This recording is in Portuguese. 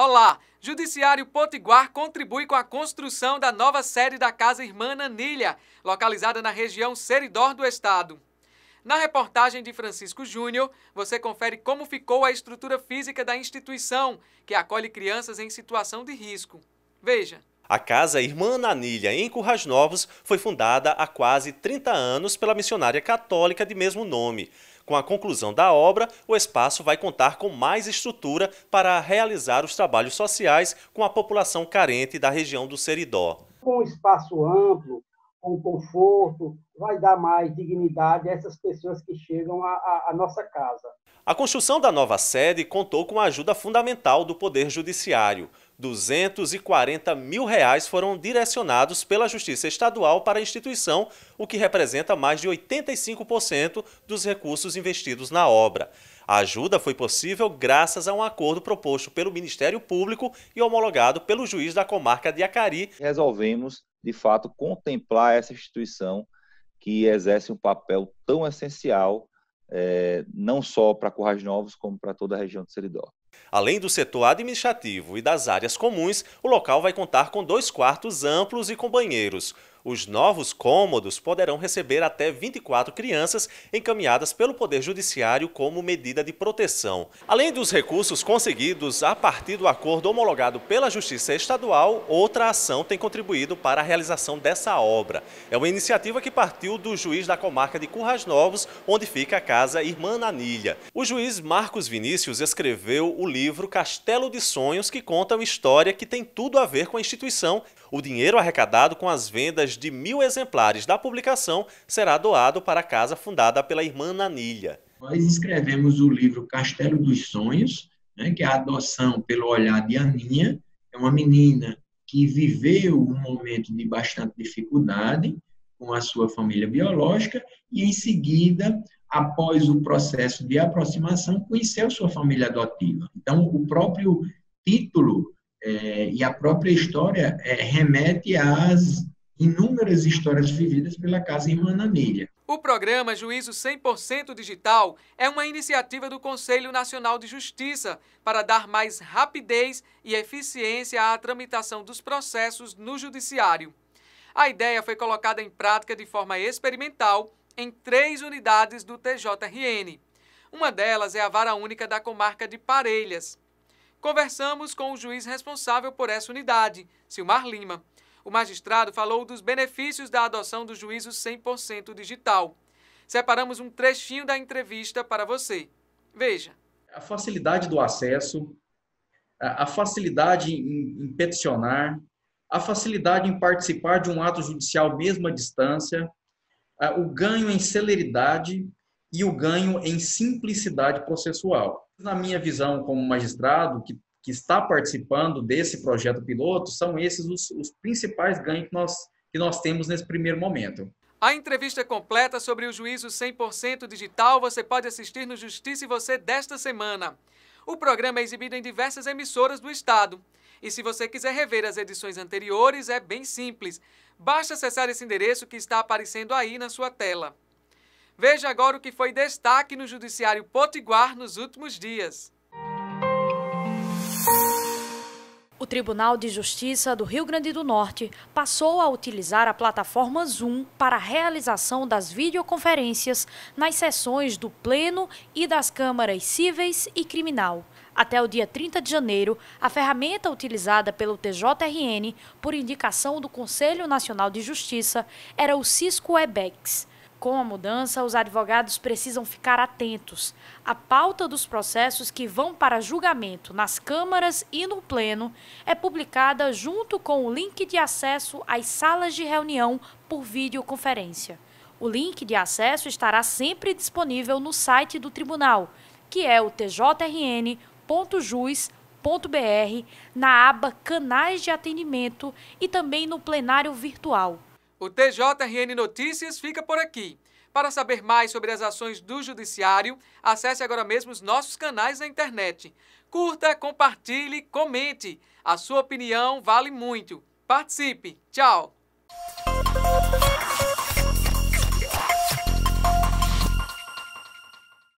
Olá! Judiciário Potiguar contribui com a construção da nova sede da Casa Irmã Nanilha, localizada na região Seridor do Estado. Na reportagem de Francisco Júnior, você confere como ficou a estrutura física da instituição, que acolhe crianças em situação de risco. Veja. A casa Irmã Nanília, em Currais Novos, foi fundada há quase 30 anos pela missionária católica de mesmo nome. Com a conclusão da obra, o espaço vai contar com mais estrutura para realizar os trabalhos sociais com a população carente da região do Seridó. Com um espaço amplo, com conforto, vai dar mais dignidade a essas pessoas que chegam à nossa casa. A construção da nova sede contou com a ajuda fundamental do Poder Judiciário. 240 mil reais foram direcionados pela Justiça Estadual para a instituição, o que representa mais de 85% dos recursos investidos na obra. A ajuda foi possível graças a um acordo proposto pelo Ministério Público e homologado pelo juiz da comarca de Acari. Resolvemos, de fato, contemplar essa instituição que exerce um papel tão essencial é, não só para Currais Novos, como para toda a região de Seridó. Além do setor administrativo e das áreas comuns, o local vai contar com dois quartos amplos e com banheiros. Os novos cômodos poderão receber até 24 crianças encaminhadas pelo Poder Judiciário como medida de proteção. Além dos recursos conseguidos a partir do acordo homologado pela Justiça Estadual, outra ação tem contribuído para a realização dessa obra. É uma iniciativa que partiu do juiz da comarca de Currais Novos, onde fica a casa Irmã Nanilha. O juiz Marcos Vinícius escreveu o livro Castelo de Sonhos, que conta uma história que tem tudo a ver com a instituição. O dinheiro arrecadado com as vendas de mil exemplares da publicação será doado para a casa fundada pela irmã Nanilha. Nós escrevemos o livro Castelo dos Sonhos, né, que é a adoção pelo olhar de Aninha, é uma menina que viveu um momento de bastante dificuldade com a sua família biológica e, em seguida, após o processo de aproximação, conheceu sua família adotiva. Então, o próprio título é, e a própria história é, remete às inúmeras histórias vividas pela Casa Irmã Ana O programa Juízo 100% Digital é uma iniciativa do Conselho Nacional de Justiça para dar mais rapidez e eficiência à tramitação dos processos no Judiciário. A ideia foi colocada em prática de forma experimental em três unidades do TJRN. Uma delas é a Vara Única da Comarca de Parelhas. Conversamos com o juiz responsável por essa unidade, Silmar Lima. O magistrado falou dos benefícios da adoção do juízo 100% digital. Separamos um trechinho da entrevista para você. Veja. A facilidade do acesso, a facilidade em peticionar, a facilidade em participar de um ato judicial mesmo à distância, o ganho em celeridade e o ganho em simplicidade processual. Na minha visão como magistrado, que que está participando desse projeto piloto, são esses os, os principais ganhos que nós, que nós temos nesse primeiro momento. A entrevista é completa sobre o juízo 100% digital você pode assistir no Justiça e Você desta semana. O programa é exibido em diversas emissoras do estado. E se você quiser rever as edições anteriores, é bem simples. Basta acessar esse endereço que está aparecendo aí na sua tela. Veja agora o que foi destaque no Judiciário Potiguar nos últimos dias. O Tribunal de Justiça do Rio Grande do Norte passou a utilizar a plataforma Zoom para a realização das videoconferências nas sessões do Pleno e das câmaras cíveis e criminal. Até o dia 30 de janeiro, a ferramenta utilizada pelo TJRN, por indicação do Conselho Nacional de Justiça, era o Cisco Webex. Com a mudança, os advogados precisam ficar atentos A pauta dos processos que vão para julgamento nas câmaras e no pleno é publicada junto com o link de acesso às salas de reunião por videoconferência. O link de acesso estará sempre disponível no site do tribunal, que é o tjrn.jus.br, na aba Canais de Atendimento e também no plenário virtual. O TJRN Notícias fica por aqui. Para saber mais sobre as ações do Judiciário, acesse agora mesmo os nossos canais na internet. Curta, compartilhe, comente. A sua opinião vale muito. Participe. Tchau!